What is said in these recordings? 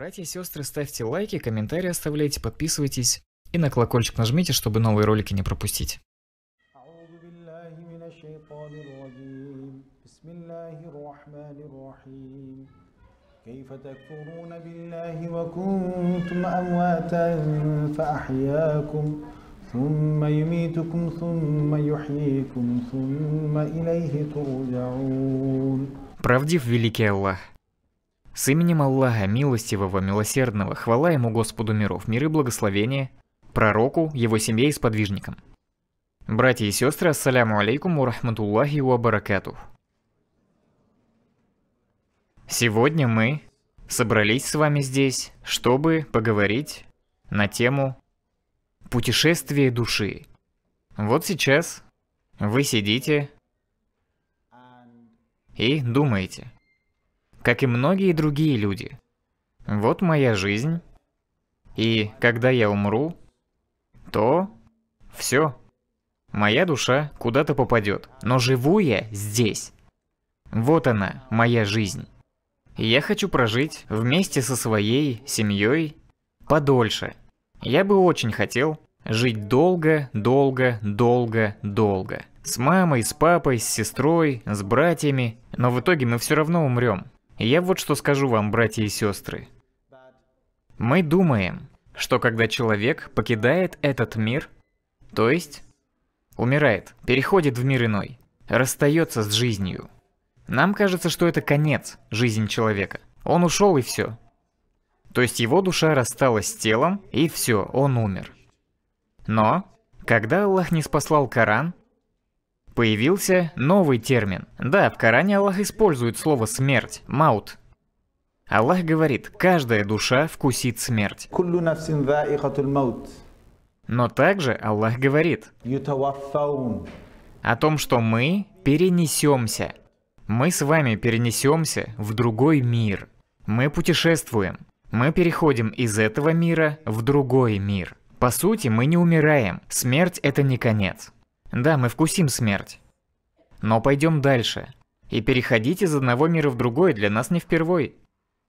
Братья и сестры, ставьте лайки, комментарии оставляйте, подписывайтесь и на колокольчик нажмите, чтобы новые ролики не пропустить. كيف تكفرون بالله وكنتم أمواتا فأحياكم ثم يميتكم ثم يحييكم ثم إليه ترجعون Правдив великий Аллах. С именем Аллаха Милостивого, Милосердного, хвала ему Господу миров, миры благословения, пророку, его семье и сподвижникам. Братья и сестры, ассаляму алейкум урахматуллахи рахматуллахи у Сегодня мы собрались с вами здесь, чтобы поговорить на тему путешествие души. Вот сейчас вы сидите и думаете как и многие другие люди. Вот моя жизнь. И когда я умру, то все. Моя душа куда-то попадет, но живу я здесь. Вот она, моя жизнь. Я хочу прожить вместе со своей семьей подольше. Я бы очень хотел жить долго, долго, долго, долго. С мамой, с папой, с сестрой, с братьями, но в итоге мы все равно умрем. Я вот что скажу вам, братья и сестры. Мы думаем, что когда человек покидает этот мир, то есть умирает, переходит в мир иной, расстается с жизнью, нам кажется, что это конец жизни человека. Он ушел и все. То есть его душа рассталась с телом, и все, он умер. Но, когда Аллах не спасал Коран, Появился новый термин. Да, в Коране Аллах использует слово «смерть» – «маут». Аллах говорит, каждая душа вкусит смерть. Но также Аллах говорит о том, что мы перенесемся. Мы с вами перенесемся в другой мир. Мы путешествуем. Мы переходим из этого мира в другой мир. По сути, мы не умираем. Смерть – это не конец. Да, мы вкусим смерть. Но пойдем дальше. И переходить из одного мира в другой для нас не впервой.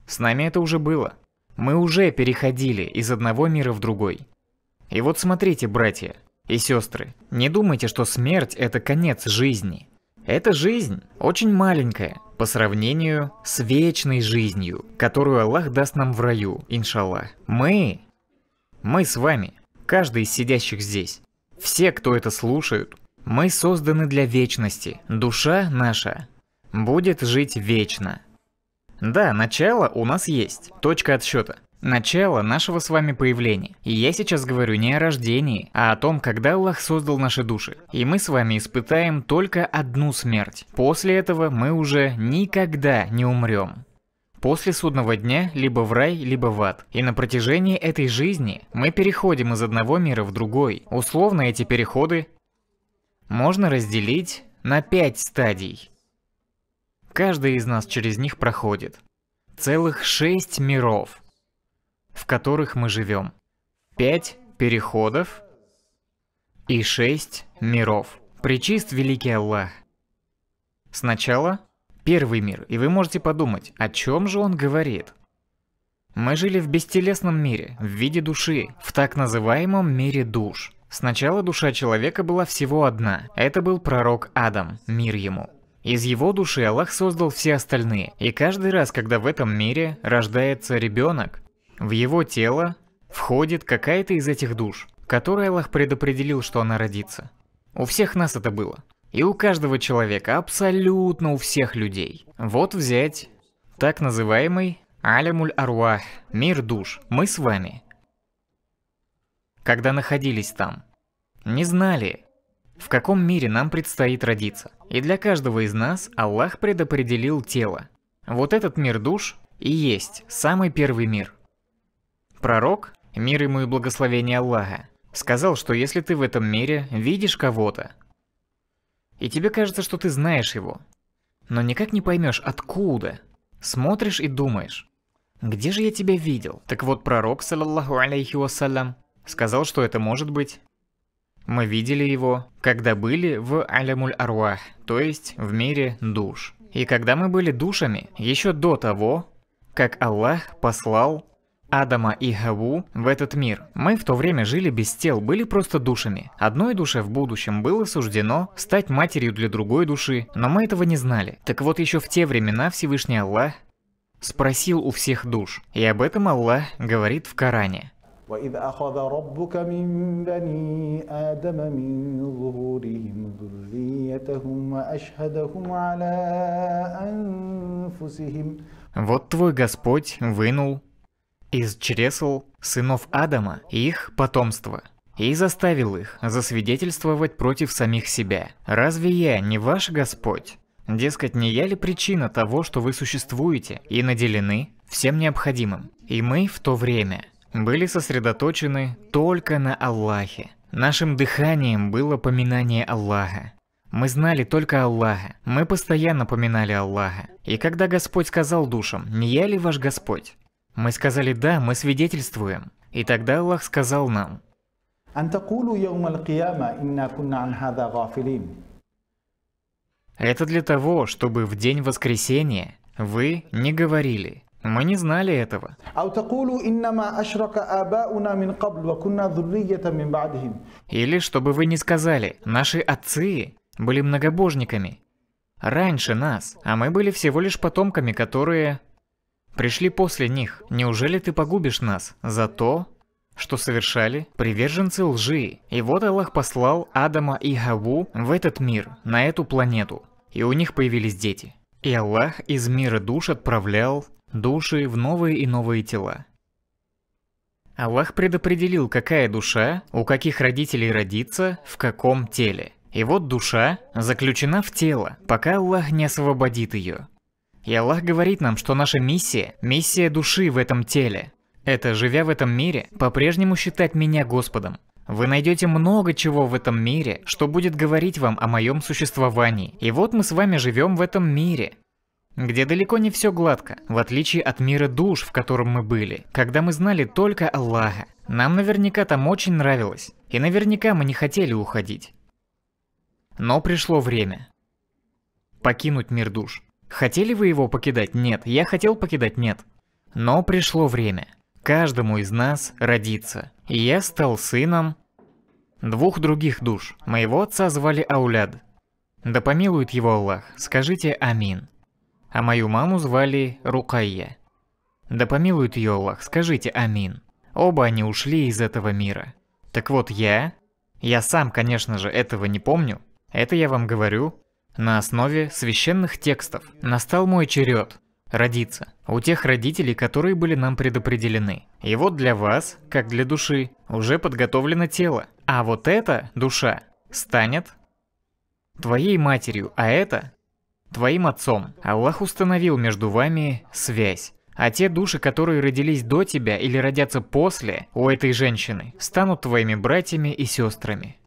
С нами это уже было. Мы уже переходили из одного мира в другой. И вот смотрите, братья и сестры, не думайте, что смерть – это конец жизни. Эта жизнь очень маленькая по сравнению с вечной жизнью, которую Аллах даст нам в раю, иншаллах. Мы, мы с вами, каждый из сидящих здесь, все, кто это слушают, мы созданы для вечности. Душа наша будет жить вечно. Да, начало у нас есть. Точка отсчета. Начало нашего с вами появления. И я сейчас говорю не о рождении, а о том, когда Аллах создал наши души. И мы с вами испытаем только одну смерть. После этого мы уже никогда не умрем. После судного дня либо в рай, либо в ад. И на протяжении этой жизни мы переходим из одного мира в другой. Условно эти переходы можно разделить на пять стадий. Каждый из нас через них проходит. Целых шесть миров, в которых мы живем. пять переходов и шесть миров. Причист великий Аллах. Сначала Первый мир, и вы можете подумать, о чем же он говорит? Мы жили в бестелесном мире, в виде души, в так называемом мире душ. Сначала душа человека была всего одна. Это был пророк Адам, мир ему. Из его души Аллах создал все остальные, и каждый раз, когда в этом мире рождается ребенок, в его тело входит какая-то из этих душ, которой Аллах предопределил, что она родится. У всех нас это было. И у каждого человека, абсолютно у всех людей. Вот взять так называемый Алямуль Аруах, мир душ, мы с вами. Когда находились там, не знали, в каком мире нам предстоит родиться. И для каждого из нас Аллах предопределил тело. Вот этот мир душ и есть самый первый мир. Пророк, мир ему и благословение Аллаха, сказал, что если ты в этом мире видишь кого-то, и тебе кажется, что ты знаешь его. Но никак не поймешь, откуда. Смотришь и думаешь. Где же я тебя видел? Так вот, пророк, саллаллаху алейхи вассалям, сказал, что это может быть. Мы видели его, когда были в Алямуль Аруах, то есть в мире душ. И когда мы были душами, еще до того, как Аллах послал Адама и Хаву в этот мир. Мы в то время жили без тел, были просто душами. Одной душе в будущем было суждено стать матерью для другой души, но мы этого не знали. Так вот еще в те времена Всевышний Аллах спросил у всех душ. И об этом Аллах говорит в Коране. وإذ أخذ ربك من بني آدم من ظهورهم ذريتهم وأشهدهم على أنفسهم Вот твой Господь вынул из чресл сынов Адама и их потомство, и заставил их засвидетельствовать против самих себя. Разве я не ваш Господь? Дескать, не я ли причина того, что вы существуете и наделены всем необходимым? И мы в то время были сосредоточены только на Аллахе. Нашим дыханием было поминание Аллаха. Мы знали только Аллаха. Мы постоянно поминали Аллаха. И когда Господь сказал душам, «Не я ли ваш Господь?», мы сказали «Да, мы свидетельствуем». И тогда Аллах сказал нам, это для того, чтобы в день воскресения вы не говорили. Мы не знали этого. Или чтобы вы не сказали, наши отцы были многобожниками раньше нас, а мы были всего лишь потомками, которые пришли после них. Неужели ты погубишь нас за то, что совершали приверженцы лжи? И вот Аллах послал Адама и Хаву в этот мир, на эту планету, и у них появились дети. И Аллах из мира душ отправлял души в новые и новые тела. Аллах предопределил, какая душа, у каких родителей родится, в каком теле. И вот душа заключена в тело, пока Аллах не освободит ее. И Аллах говорит нам, что наша миссия – миссия души в этом теле. Это, живя в этом мире, по-прежнему считать меня Господом. Вы найдете много чего в этом мире, что будет говорить вам о моем существовании. И вот мы с вами живем в этом мире, где далеко не все гладко, в отличие от мира душ, в котором мы были, когда мы знали только Аллаха. Нам наверняка там очень нравилось, и наверняка мы не хотели уходить. Но пришло время покинуть мир душ. Хотели вы его покидать? Нет. Я хотел покидать? Нет. Но пришло время. Каждому из нас родиться. И я стал сыном двух других душ. Моего отца звали Ауляд. Да помилует его Аллах, скажите амин. А мою маму звали Рукайя. Да помилует ее Аллах, скажите амин. Оба они ушли из этого мира. Так вот я, я сам, конечно же, этого не помню, это я вам говорю, на основе священных текстов. Настал мой черед родиться у тех родителей, которые были нам предопределены. И вот для вас, как для души, уже подготовлено тело. А вот эта душа станет твоей матерью, а это твоим отцом. Аллах установил между вами связь. А те души, которые родились до тебя или родятся после у этой женщины, станут твоими братьями и сестрами.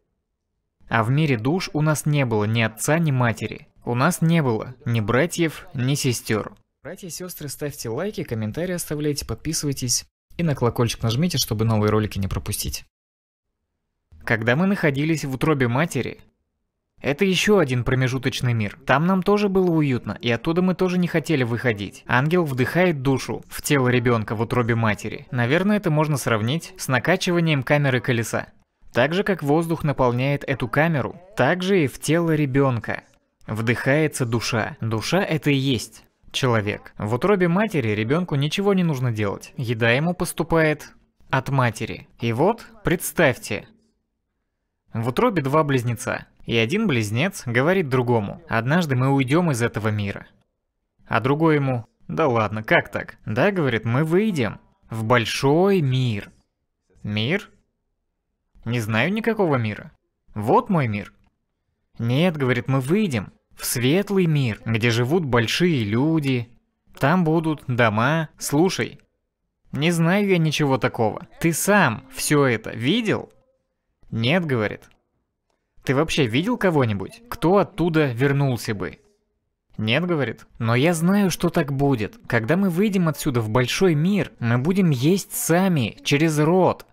А в мире душ у нас не было ни отца, ни матери. У нас не было ни братьев, ни сестер. Братья и сестры, ставьте лайки, комментарии оставляйте, подписывайтесь и на колокольчик нажмите, чтобы новые ролики не пропустить. Когда мы находились в утробе матери, это еще один промежуточный мир. Там нам тоже было уютно, и оттуда мы тоже не хотели выходить. Ангел вдыхает душу в тело ребенка в утробе матери. Наверное, это можно сравнить с накачиванием камеры колеса. Так же, как воздух наполняет эту камеру, так же и в тело ребенка. Вдыхается душа. Душа это и есть человек. В утробе матери ребенку ничего не нужно делать. Еда ему поступает от матери. И вот, представьте, в утробе два близнеца. И один близнец говорит другому, однажды мы уйдем из этого мира. А другой ему, да ладно, как так? Да, говорит, мы выйдем в большой мир. Мир, не знаю никакого мира. Вот мой мир. Нет, говорит, мы выйдем в светлый мир, где живут большие люди. Там будут дома. Слушай, не знаю я ничего такого. Ты сам все это видел? Нет, говорит. Ты вообще видел кого-нибудь, кто оттуда вернулся бы? Нет, говорит. Но я знаю, что так будет. Когда мы выйдем отсюда в большой мир, мы будем есть сами, через рот,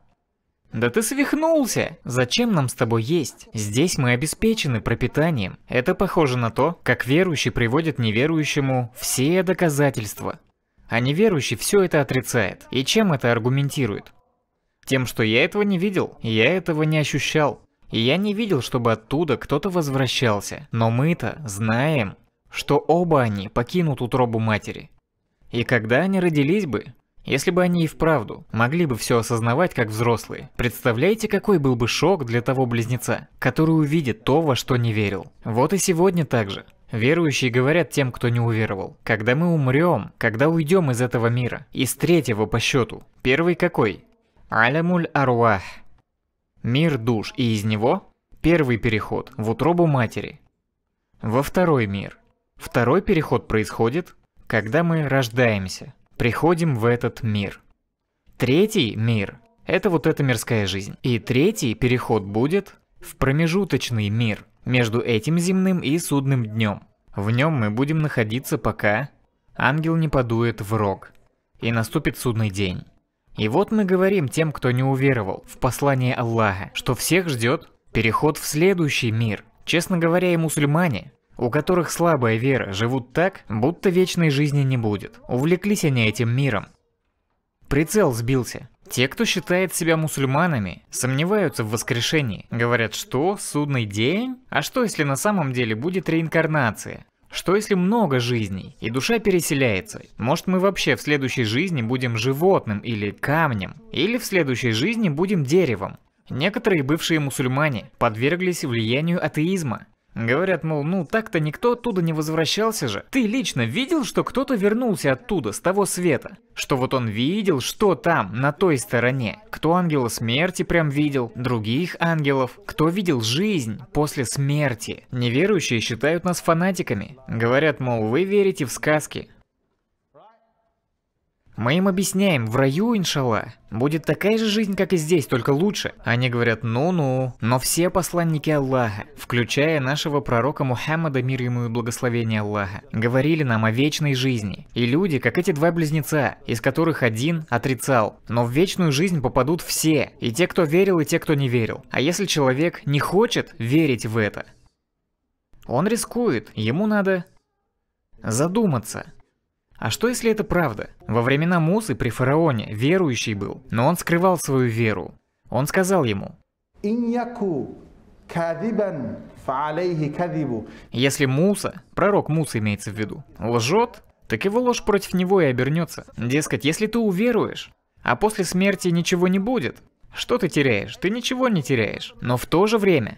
да ты свихнулся! Зачем нам с тобой есть? Здесь мы обеспечены пропитанием. Это похоже на то, как верующий приводит неверующему все доказательства. А неверующий все это отрицает. И чем это аргументирует? Тем, что я этого не видел, я этого не ощущал. И я не видел, чтобы оттуда кто-то возвращался. Но мы-то знаем, что оба они покинут утробу матери. И когда они родились бы, если бы они и вправду могли бы все осознавать как взрослые, представляете, какой был бы шок для того близнеца, который увидит то, во что не верил. Вот и сегодня так же. Верующие говорят тем, кто не уверовал. Когда мы умрем, когда уйдем из этого мира, из третьего по счету. Первый какой? Алямуль Аруах. Мир душ, и из него первый переход в утробу матери. Во второй мир. Второй переход происходит, когда мы рождаемся приходим в этот мир. Третий мир – это вот эта мирская жизнь. И третий переход будет в промежуточный мир между этим земным и судным днем. В нем мы будем находиться пока ангел не подует в рог, и наступит судный день. И вот мы говорим тем, кто не уверовал в послание Аллаха, что всех ждет переход в следующий мир. Честно говоря, и мусульмане у которых слабая вера, живут так, будто вечной жизни не будет. Увлеклись они этим миром. Прицел сбился. Те, кто считает себя мусульманами, сомневаются в воскрешении. Говорят, что судный день? А что, если на самом деле будет реинкарнация? Что если много жизней, и душа переселяется? Может мы вообще в следующей жизни будем животным или камнем? Или в следующей жизни будем деревом? Некоторые бывшие мусульмане подверглись влиянию атеизма. Говорят, мол, ну так-то никто оттуда не возвращался же. Ты лично видел, что кто-то вернулся оттуда, с того света? Что вот он видел, что там, на той стороне? Кто ангела смерти прям видел? Других ангелов? Кто видел жизнь после смерти? Неверующие считают нас фанатиками. Говорят, мол, вы верите в сказки. Мы им объясняем, в раю, иншалла, будет такая же жизнь, как и здесь, только лучше. Они говорят, ну-ну. Но все посланники Аллаха, включая нашего пророка Мухаммада, мир ему и благословение Аллаха, говорили нам о вечной жизни. И люди, как эти два близнеца, из которых один отрицал. Но в вечную жизнь попадут все, и те, кто верил, и те, кто не верил. А если человек не хочет верить в это, он рискует, ему надо задуматься. А что если это правда? Во времена Мусы при фараоне верующий был, но он скрывал свою веру. Он сказал ему, если Муса, пророк Муса имеется в виду, лжет, так его ложь против него и обернется. Дескать, если ты уверуешь, а после смерти ничего не будет, что ты теряешь? Ты ничего не теряешь. Но в то же время...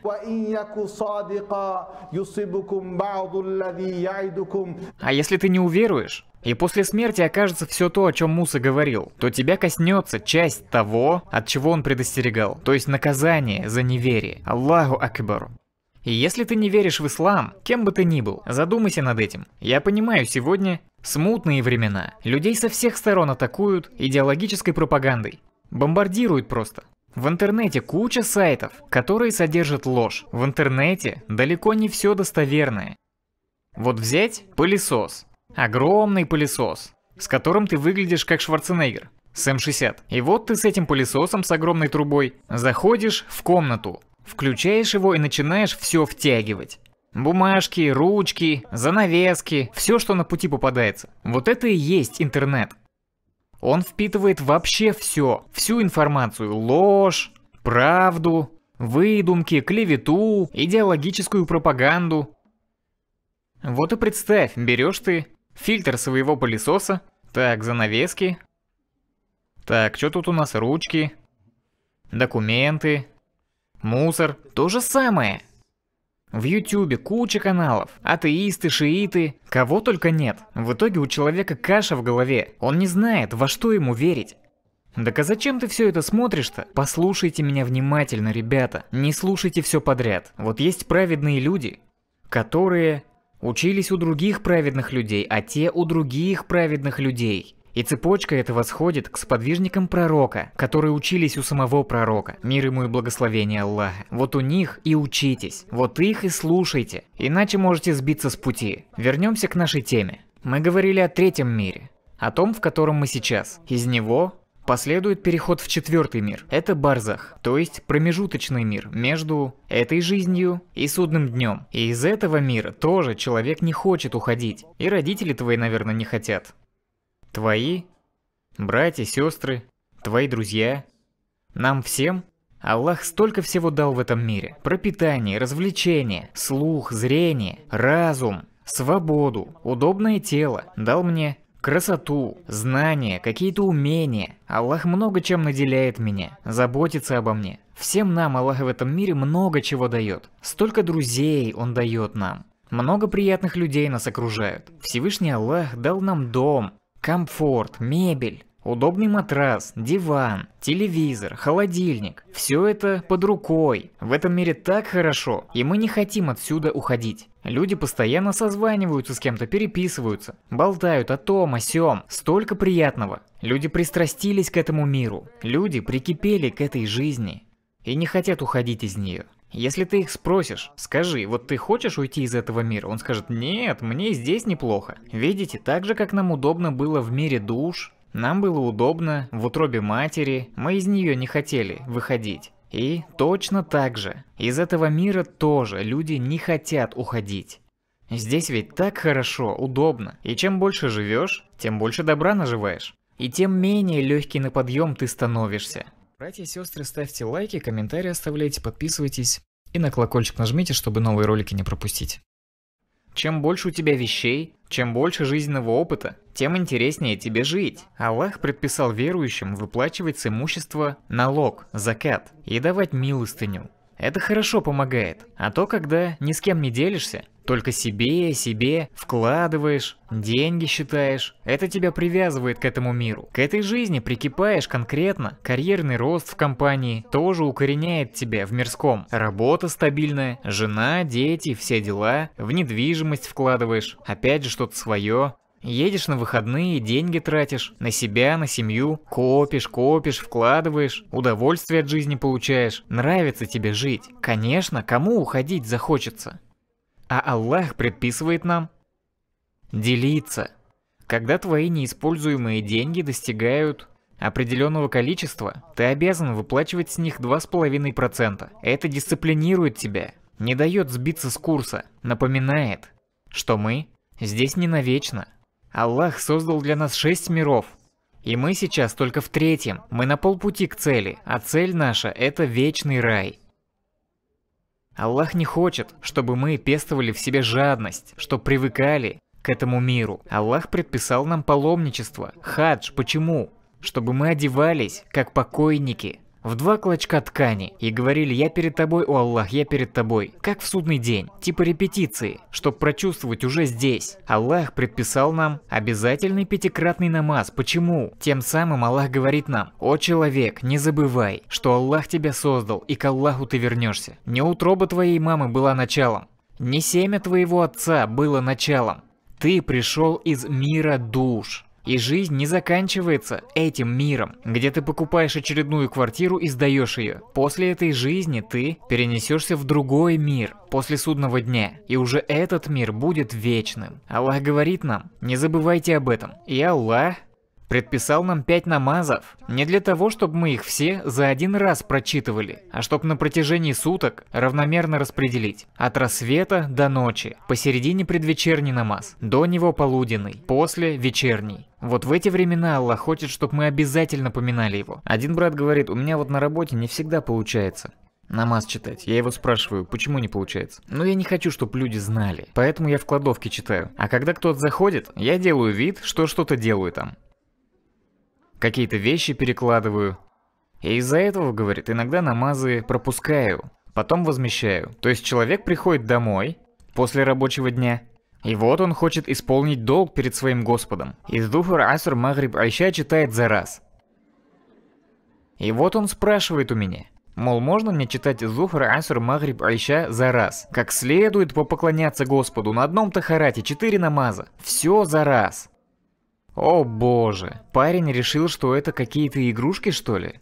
А если ты не уверуешь, и после смерти окажется все то, о чем Муса говорил, то тебя коснется часть того, от чего он предостерегал, то есть наказание за неверие. Аллаху Акбару. И если ты не веришь в ислам, кем бы ты ни был, задумайся над этим. Я понимаю, сегодня смутные времена. Людей со всех сторон атакуют идеологической пропагандой. Бомбардируют просто. В интернете куча сайтов, которые содержат ложь. В интернете далеко не все достоверное. Вот взять пылесос. Огромный пылесос, с которым ты выглядишь как Шварценеггер с М60. И вот ты с этим пылесосом с огромной трубой заходишь в комнату, включаешь его и начинаешь все втягивать. Бумажки, ручки, занавески, все, что на пути попадается. Вот это и есть интернет. Он впитывает вообще все, всю информацию, ложь, правду, выдумки, клевету, идеологическую пропаганду. Вот и представь, берешь ты фильтр своего пылесоса. Так, занавески. Так, что тут у нас? Ручки. Документы. Мусор. То же самое. В ютюбе куча каналов. Атеисты, шииты. Кого только нет. В итоге у человека каша в голове. Он не знает, во что ему верить. Так а зачем ты все это смотришь-то? Послушайте меня внимательно, ребята. Не слушайте все подряд. Вот есть праведные люди, которые Учились у других праведных людей, а те у других праведных людей. И цепочка этого сходит к сподвижникам пророка, которые учились у самого пророка, мир ему и благословение Аллаха. Вот у них и учитесь, вот их и слушайте, иначе можете сбиться с пути. Вернемся к нашей теме. Мы говорили о третьем мире, о том, в котором мы сейчас. Из него Последует переход в четвертый мир. Это Барзах, то есть промежуточный мир между этой жизнью и судным днем. И из этого мира тоже человек не хочет уходить. И родители твои, наверное, не хотят. Твои, братья, сестры, твои друзья. Нам всем Аллах столько всего дал в этом мире. Пропитание, развлечение, слух, зрение, разум, свободу, удобное тело. Дал мне красоту, знания, какие-то умения. Аллах много чем наделяет меня, заботится обо мне. Всем нам Аллах в этом мире много чего дает. Столько друзей Он дает нам. Много приятных людей нас окружают. Всевышний Аллах дал нам дом, комфорт, мебель. Удобный матрас, диван, телевизор, холодильник – все это под рукой. В этом мире так хорошо, и мы не хотим отсюда уходить. Люди постоянно созваниваются с кем-то, переписываются, болтают о том, о сём. Столько приятного. Люди пристрастились к этому миру. Люди прикипели к этой жизни и не хотят уходить из нее. Если ты их спросишь, скажи, вот ты хочешь уйти из этого мира? Он скажет, нет, мне здесь неплохо. Видите, так же, как нам удобно было в мире душ, нам было удобно, в утробе матери, мы из нее не хотели выходить. И точно так же, из этого мира тоже люди не хотят уходить. Здесь ведь так хорошо, удобно, и чем больше живешь, тем больше добра наживаешь. И тем менее легкий на подъем ты становишься. Братья и сестры, ставьте лайки, комментарии оставляйте, подписывайтесь и на колокольчик нажмите, чтобы новые ролики не пропустить. Чем больше у тебя вещей, чем больше жизненного опыта, тем интереснее тебе жить. Аллах предписал верующим выплачивать с имущества налог, закат и давать милостыню. Это хорошо помогает, а то, когда ни с кем не делишься, только себе, себе вкладываешь, деньги считаешь. Это тебя привязывает к этому миру. К этой жизни прикипаешь конкретно. Карьерный рост в компании тоже укореняет тебя в мирском. Работа стабильная, жена, дети, все дела. В недвижимость вкладываешь. Опять же что-то свое. Едешь на выходные, деньги тратишь, на себя, на семью, копишь, копишь, вкладываешь, удовольствие от жизни получаешь, нравится тебе жить. Конечно, кому уходить захочется? А Аллах предписывает нам делиться. Когда твои неиспользуемые деньги достигают определенного количества, ты обязан выплачивать с них 2,5%. Это дисциплинирует тебя, не дает сбиться с курса, напоминает, что мы здесь не навечно. Аллах создал для нас шесть миров, и мы сейчас только в третьем, мы на полпути к цели, а цель наша – это вечный рай. Аллах не хочет, чтобы мы пестовали в себе жадность, что привыкали к этому миру. Аллах предписал нам паломничество, хадж. Почему? Чтобы мы одевались, как покойники, в два клочка ткани и говорили «Я перед тобой, о Аллах, я перед тобой», как в судный день, типа репетиции, чтобы прочувствовать уже здесь. Аллах предписал нам обязательный пятикратный намаз. Почему? Тем самым Аллах говорит нам «О человек, не забывай, что Аллах тебя создал и к Аллаху ты вернешься. Не утроба твоей мамы была началом, не семя твоего отца было началом. Ты пришел из мира душ». И жизнь не заканчивается этим миром, где ты покупаешь очередную квартиру и сдаешь ее. После этой жизни ты перенесешься в другой мир, после судного дня, и уже этот мир будет вечным. Аллах говорит нам, не забывайте об этом. И Аллах предписал нам пять намазов. Не для того, чтобы мы их все за один раз прочитывали, а чтобы на протяжении суток равномерно распределить. От рассвета до ночи, посередине предвечерний намаз, до него полуденный, после вечерний. Вот в эти времена Аллах хочет, чтобы мы обязательно поминали его. Один брат говорит, у меня вот на работе не всегда получается. Намаз читать. Я его спрашиваю, почему не получается. Но «Ну, я не хочу, чтобы люди знали. Поэтому я в кладовке читаю. А когда кто-то заходит, я делаю вид, что что-то делаю там какие-то вещи перекладываю. И из-за этого, говорит, иногда намазы пропускаю, потом возмещаю. То есть человек приходит домой после рабочего дня, и вот он хочет исполнить долг перед своим Господом. Из Дуфар Асур Магриб Айша читает за раз. И вот он спрашивает у меня, мол, можно мне читать Зуфар Асур Магриб Айша за раз? Как следует попоклоняться Господу на одном тахарате, четыре намаза, все за раз. О боже, парень решил, что это какие-то игрушки что ли?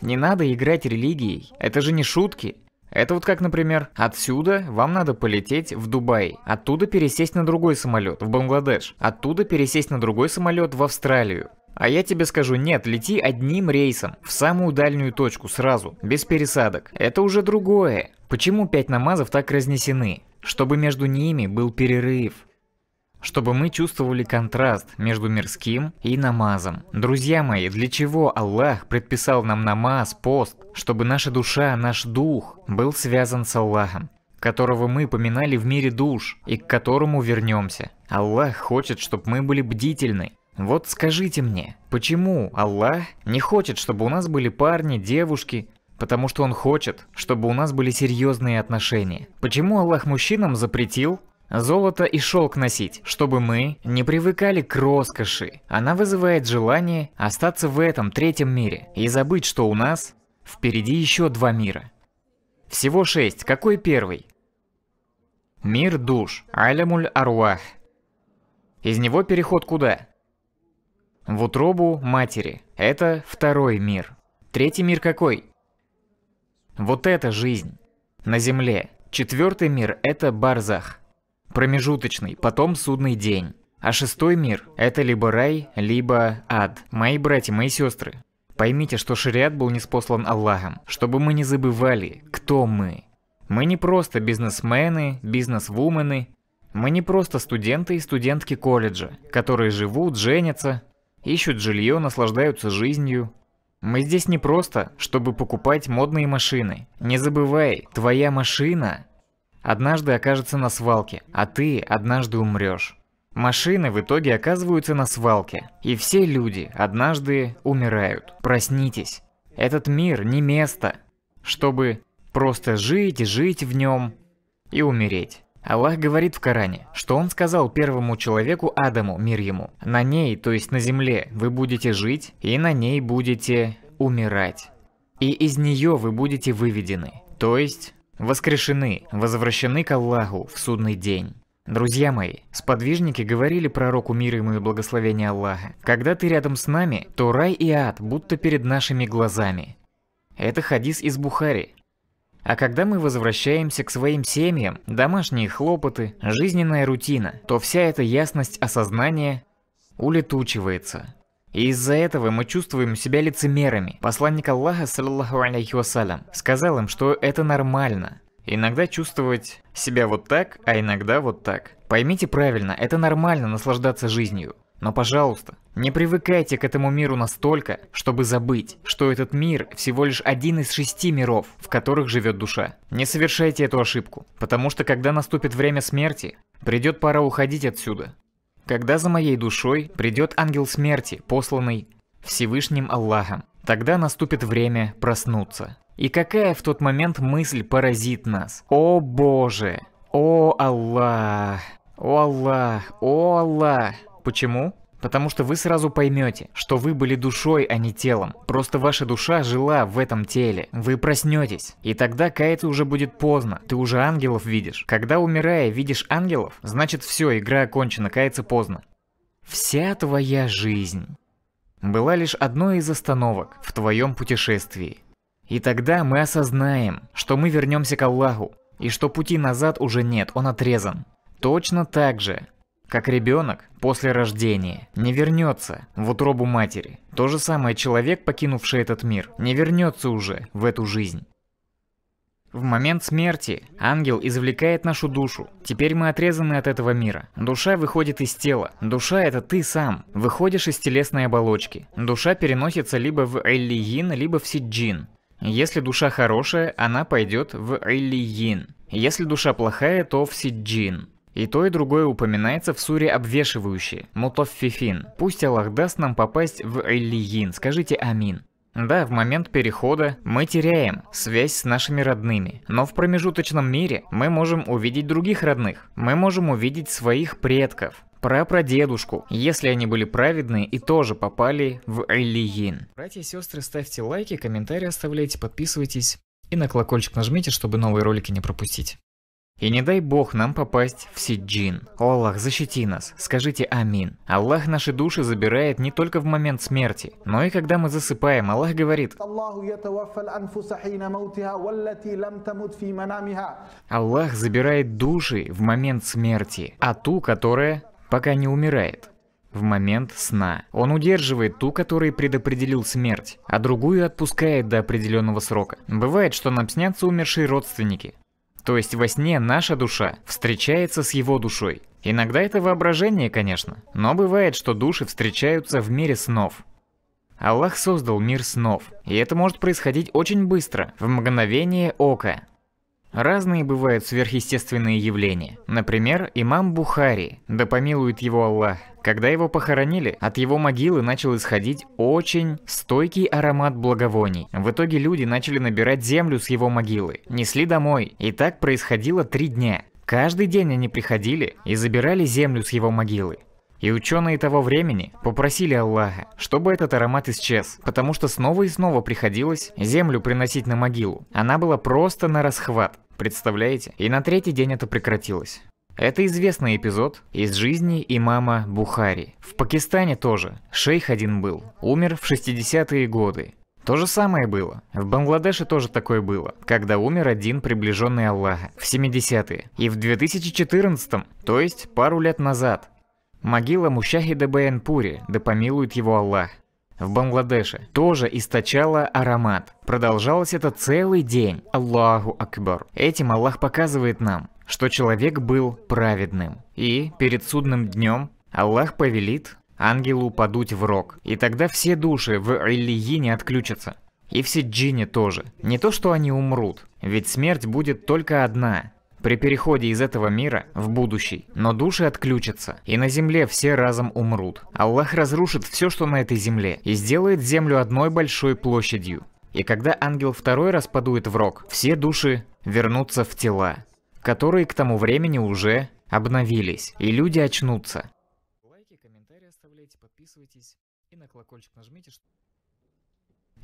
Не надо играть религией, это же не шутки. Это вот как, например, отсюда вам надо полететь в Дубай, оттуда пересесть на другой самолет в Бангладеш, оттуда пересесть на другой самолет в Австралию. А я тебе скажу, нет, лети одним рейсом, в самую дальнюю точку сразу, без пересадок. Это уже другое. Почему пять намазов так разнесены? Чтобы между ними был перерыв чтобы мы чувствовали контраст между мирским и намазом. Друзья мои, для чего Аллах предписал нам намаз, пост, чтобы наша душа, наш дух был связан с Аллахом, которого мы поминали в мире душ и к которому вернемся. Аллах хочет, чтобы мы были бдительны. Вот скажите мне, почему Аллах не хочет, чтобы у нас были парни, девушки, потому что он хочет, чтобы у нас были серьезные отношения. Почему Аллах мужчинам запретил Золото и шелк носить, чтобы мы не привыкали к роскоши. Она вызывает желание остаться в этом третьем мире и забыть, что у нас впереди еще два мира. Всего шесть, какой первый? Мир душ, Алямуль Аруах. Из него переход куда? В утробу матери. Это второй мир. Третий мир какой? Вот это жизнь. На земле. Четвертый мир – это Барзах промежуточный, потом судный день. А шестой мир – это либо рай, либо ад. Мои братья, мои сестры, поймите, что шариат был неспослан Аллахом, чтобы мы не забывали, кто мы. Мы не просто бизнесмены, бизнесвумены, мы не просто студенты и студентки колледжа, которые живут, женятся, ищут жилье, наслаждаются жизнью. Мы здесь не просто, чтобы покупать модные машины. Не забывай, твоя машина однажды окажется на свалке, а ты однажды умрешь. Машины в итоге оказываются на свалке, и все люди однажды умирают. Проснитесь. Этот мир не место, чтобы просто жить и жить в нем и умереть. Аллах говорит в Коране, что он сказал первому человеку Адаму, мир ему, «На ней, то есть на земле, вы будете жить, и на ней будете умирать, и из нее вы будете выведены, то есть воскрешены, возвращены к Аллаху в судный день. Друзья мои, сподвижники говорили пророку мир ему и благословение Аллаха. Когда ты рядом с нами, то рай и ад будто перед нашими глазами. Это хадис из Бухари. А когда мы возвращаемся к своим семьям, домашние хлопоты, жизненная рутина, то вся эта ясность осознания улетучивается. И из-за этого мы чувствуем себя лицемерами. Посланник Аллаха, саллаху алейхи вассалям, сказал им, что это нормально. Иногда чувствовать себя вот так, а иногда вот так. Поймите правильно, это нормально наслаждаться жизнью. Но, пожалуйста, не привыкайте к этому миру настолько, чтобы забыть, что этот мир всего лишь один из шести миров, в которых живет душа. Не совершайте эту ошибку, потому что когда наступит время смерти, придет пора уходить отсюда. Когда за моей душой придет ангел смерти, посланный Всевышним Аллахом, тогда наступит время проснуться. И какая в тот момент мысль поразит нас? О Боже! О Аллах! О Аллах! О Аллах! Почему? Потому что вы сразу поймете, что вы были душой, а не телом. Просто ваша душа жила в этом теле. Вы проснетесь. И тогда каяться уже будет поздно. Ты уже ангелов видишь. Когда умирая видишь ангелов, значит все, игра окончена, каяться поздно. Вся твоя жизнь была лишь одной из остановок в твоем путешествии. И тогда мы осознаем, что мы вернемся к Аллаху, и что пути назад уже нет, он отрезан. Точно так же как ребенок после рождения не вернется в утробу матери. То же самое человек, покинувший этот мир, не вернется уже в эту жизнь. В момент смерти ангел извлекает нашу душу. Теперь мы отрезаны от этого мира. Душа выходит из тела. Душа это ты сам. Выходишь из телесной оболочки. Душа переносится либо в Эллиин, либо в Сиджин. Если душа хорошая, она пойдет в Эллиин. Если душа плохая, то в Сиджин. И то, и другое упоминается в суре обвешивающие, Фифин, Пусть Аллах даст нам попасть в Элиин. скажите амин. Да, в момент перехода мы теряем связь с нашими родными, но в промежуточном мире мы можем увидеть других родных, мы можем увидеть своих предков, прапрадедушку, если они были праведные и тоже попали в Элиин. Братья и сестры, ставьте лайки, комментарии оставляйте, подписывайтесь и на колокольчик нажмите, чтобы новые ролики не пропустить. И не дай бог нам попасть в Сиджин. О Аллах, защити нас, скажите амин. Аллах наши души забирает не только в момент смерти, но и когда мы засыпаем. Аллах говорит, Аллах забирает души в момент смерти, а ту, которая пока не умирает в момент сна. Он удерживает ту, которая предопределил смерть, а другую отпускает до определенного срока. Бывает, что нам снятся умершие родственники, то есть во сне наша душа встречается с его душой. Иногда это воображение, конечно, но бывает, что души встречаются в мире снов. Аллах создал мир снов, и это может происходить очень быстро, в мгновение ока. Разные бывают сверхъестественные явления. Например, имам Бухари, да помилует его Аллах. Когда его похоронили, от его могилы начал исходить очень стойкий аромат благовоний. В итоге люди начали набирать землю с его могилы, несли домой. И так происходило три дня. Каждый день они приходили и забирали землю с его могилы. И ученые того времени попросили Аллаха, чтобы этот аромат исчез, потому что снова и снова приходилось землю приносить на могилу. Она была просто на расхват, представляете? И на третий день это прекратилось. Это известный эпизод из жизни имама Бухари. В Пакистане тоже шейх один был, умер в 60-е годы. То же самое было. В Бангладеше тоже такое было, когда умер один приближенный Аллаха в 70-е. И в 2014, м то есть пару лет назад, Могила Мущахида Баянпури, да помилует его Аллах, в Бангладеше тоже источала аромат. Продолжалось это целый день. Аллаху Акбар. Этим Аллах показывает нам, что человек был праведным. И перед судным днем Аллах повелит ангелу подуть в рог. И тогда все души в Иллиине отключатся. И все джинни тоже. Не то, что они умрут, ведь смерть будет только одна. При переходе из этого мира в будущий, но души отключатся, и на земле все разом умрут. Аллах разрушит все, что на этой земле, и сделает землю одной большой площадью. И когда ангел второй раз подует в рог, все души вернутся в тела, которые к тому времени уже обновились, и люди очнутся. Лайки, комментарии оставляйте, подписывайтесь и на колокольчик нажмите.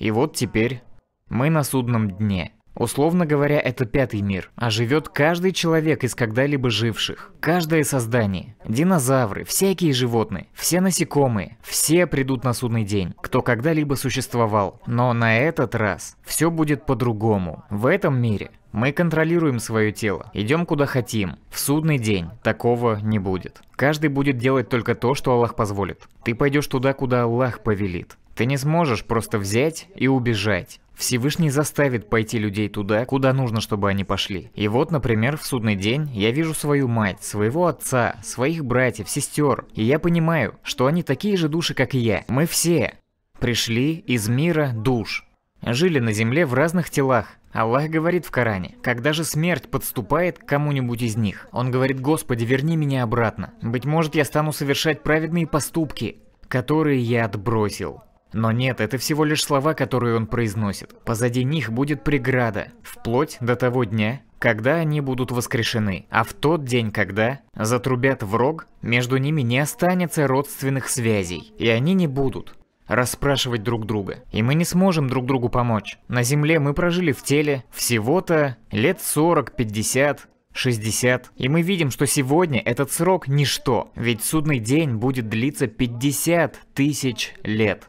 И вот теперь мы на судном дне. Условно говоря, это пятый мир, а живет каждый человек из когда-либо живших, каждое создание. Динозавры, всякие животные, все насекомые, все придут на судный день, кто когда-либо существовал. Но на этот раз все будет по-другому. В этом мире мы контролируем свое тело, идем куда хотим. В судный день такого не будет. Каждый будет делать только то, что Аллах позволит. Ты пойдешь туда, куда Аллах повелит. Ты не сможешь просто взять и убежать. Всевышний заставит пойти людей туда, куда нужно, чтобы они пошли. И вот, например, в судный день я вижу свою мать, своего отца, своих братьев, сестер, и я понимаю, что они такие же души, как и я. Мы все пришли из мира душ. Жили на земле в разных телах. Аллах говорит в Коране, когда же смерть подступает к кому-нибудь из них, он говорит, Господи, верни меня обратно. Быть может, я стану совершать праведные поступки, которые я отбросил. Но нет, это всего лишь слова, которые он произносит. Позади них будет преграда, вплоть до того дня, когда они будут воскрешены. А в тот день, когда затрубят в рог, между ними не останется родственных связей, и они не будут расспрашивать друг друга. И мы не сможем друг другу помочь. На Земле мы прожили в теле всего-то лет 40-50, 60. И мы видим, что сегодня этот срок ничто, ведь судный день будет длиться 50 тысяч лет.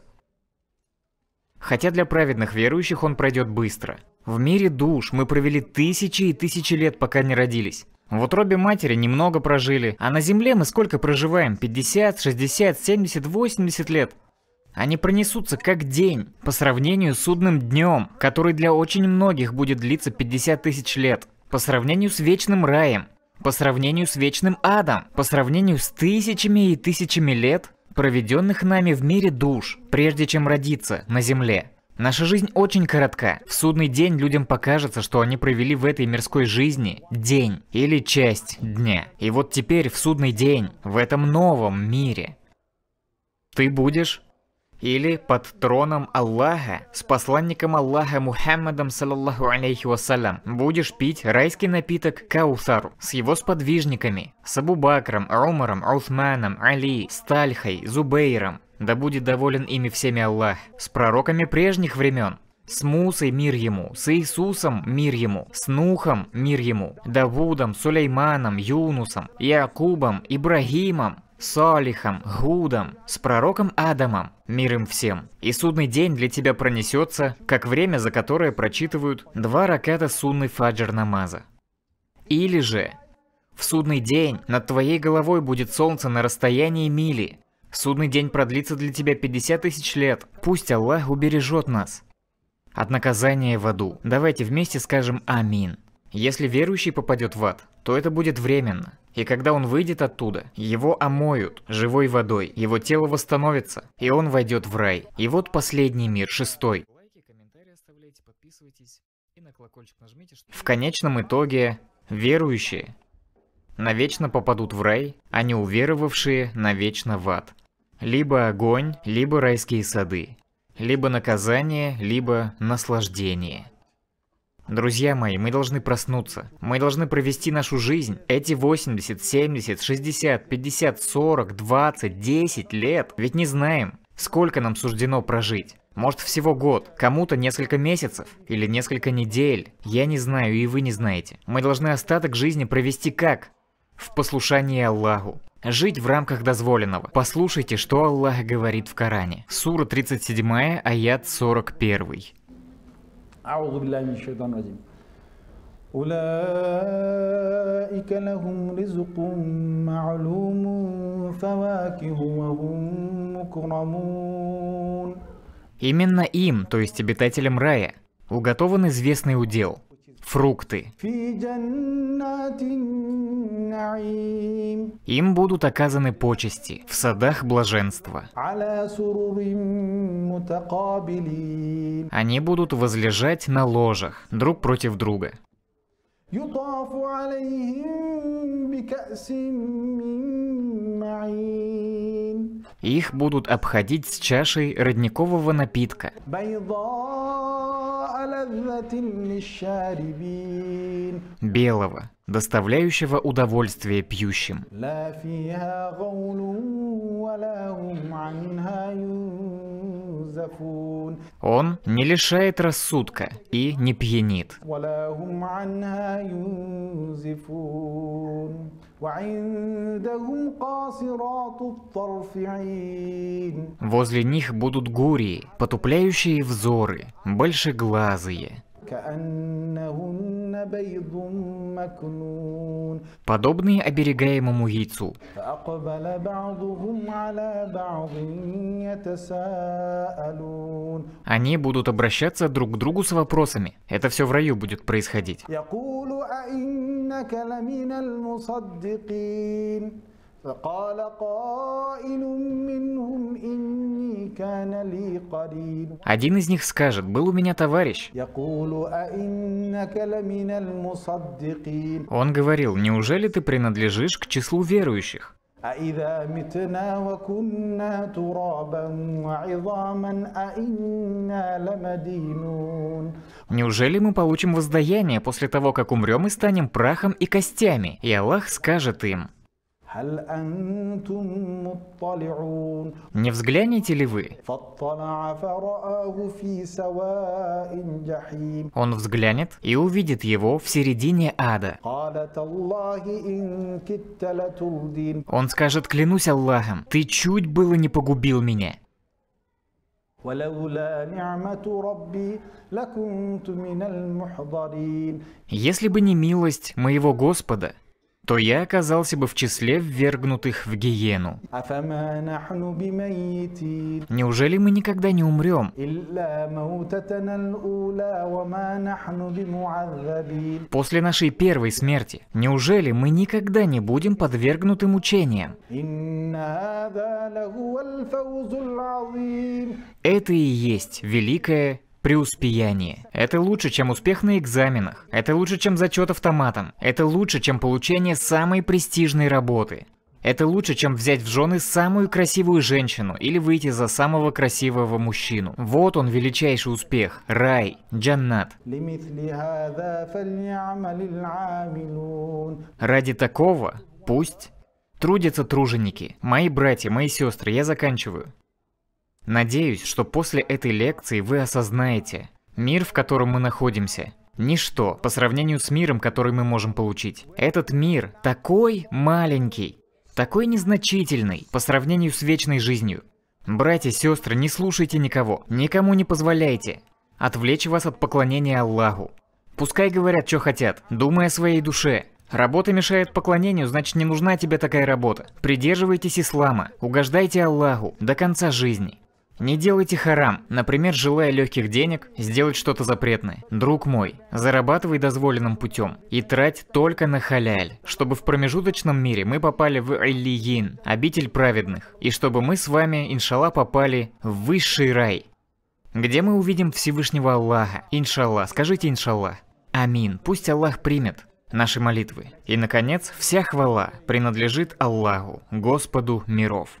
Хотя для праведных верующих он пройдет быстро. В мире душ мы провели тысячи и тысячи лет, пока не родились. В утробе матери немного прожили, а на Земле мы сколько проживаем? 50, 60, 70, 80 лет. Они пронесутся как день по сравнению с судным днем, который для очень многих будет длиться 50 тысяч лет, по сравнению с вечным раем, по сравнению с вечным адом, по сравнению с тысячами и тысячами лет проведенных нами в мире душ, прежде чем родиться на Земле. Наша жизнь очень коротка. В судный день людям покажется, что они провели в этой мирской жизни день или часть дня. И вот теперь в судный день, в этом новом мире, ты будешь или под троном Аллаха с посланником Аллаха Мухаммадом саллаллаху алейхи вассалям будешь пить райский напиток Каусару с его сподвижниками, с Абу Бакром, Умаром, Усманом, Али, Стальхой, Зубейром, да будет доволен ими всеми Аллах, с пророками прежних времен, с Мусой мир ему, с Иисусом мир ему, с Нухом мир ему, Давудом, Сулейманом, Юнусом, Якубом, Ибрагимом, с Алихом, Гудом, с пророком Адамом, мир им всем. И судный день для тебя пронесется, как время, за которое прочитывают два ракета сунны фаджр намаза. Или же, в судный день над твоей головой будет солнце на расстоянии мили. Судный день продлится для тебя 50 тысяч лет, пусть Аллах убережет нас. От наказания в аду. Давайте вместе скажем «Аминь». Если верующий попадет в ад, то это будет временно. И когда он выйдет оттуда, его омоют живой водой, его тело восстановится, и он войдет в рай. И вот последний мир, шестой. В конечном итоге, верующие навечно попадут в рай, а не уверовавшие навечно в ад. Либо огонь, либо райские сады. Либо наказание, либо наслаждение. Друзья мои, мы должны проснуться. Мы должны провести нашу жизнь. Эти 80, 70, 60, 50, 40, 20, 10 лет. Ведь не знаем, сколько нам суждено прожить. Может всего год, кому-то несколько месяцев или несколько недель. Я не знаю и вы не знаете. Мы должны остаток жизни провести как? В послушании Аллаху. Жить в рамках дозволенного. Послушайте, что Аллах говорит в Коране. Сура 37, аят 41. أعوذ بالله من الشيطان الرجيم أولئك لهم رزق معلوم فواكه وهم مكرمون Именно им, то есть обитателям рая, уготован известный удел – фрукты. Им будут оказаны почести в садах блаженства. Они будут возлежать на ложах друг против друга. يطاف их будут обходить с чашей родникового напитка. Белого, доставляющего удовольствие пьющим. Он не лишает рассудка и не пьянит. Возле них будут гурии, потупляющие взоры, большеглазые, подобные оберегаемому яйцу. Они будут обращаться друг к другу с вопросами. Это все в раю будет происходить. «А فقال قائل منهم إني كان لي قرين Один из них скажет, был у меня товарищ. يقول أئنك لمن المصدقين Он говорил, неужели ты принадлежишь к числу верующих? أإذا متنا وكنا ترابا وعظاما أإنا لمدينون Неужели мы получим воздаяние после того, как умрем и станем прахом и костями? И Аллах скажет им, не взглянете ли вы? Он взглянет и увидит его в середине ада. Он скажет, клянусь Аллахом, ты чуть было не погубил меня. Если бы не милость моего Господа, то я оказался бы в числе ввергнутых в гиену. Неужели мы никогда не умрем? После нашей первой смерти, неужели мы никогда не будем подвергнуты мучениям? Это и есть великое преуспеянии. Это лучше, чем успех на экзаменах. Это лучше, чем зачет автоматом. Это лучше, чем получение самой престижной работы. Это лучше, чем взять в жены самую красивую женщину или выйти за самого красивого мужчину. Вот он величайший успех. Рай. Джаннат. Ради такого пусть трудятся труженики. Мои братья, мои сестры, я заканчиваю. Надеюсь, что после этой лекции вы осознаете мир, в котором мы находимся. Ничто по сравнению с миром, который мы можем получить. Этот мир такой маленький, такой незначительный по сравнению с вечной жизнью. Братья, сестры, не слушайте никого, никому не позволяйте отвлечь вас от поклонения Аллаху. Пускай говорят, что хотят, думая о своей душе. Работа мешает поклонению, значит не нужна тебе такая работа. Придерживайтесь ислама, угождайте Аллаху до конца жизни. Не делайте харам, например, желая легких денег, сделать что-то запретное. Друг мой, зарабатывай дозволенным путем и трать только на халяль, чтобы в промежуточном мире мы попали в Иллиин, обитель праведных, и чтобы мы с вами, иншалла, попали в высший рай, где мы увидим Всевышнего Аллаха. Иншалла, скажите иншалла. Амин, пусть Аллах примет наши молитвы. И, наконец, вся хвала принадлежит Аллаху, Господу миров.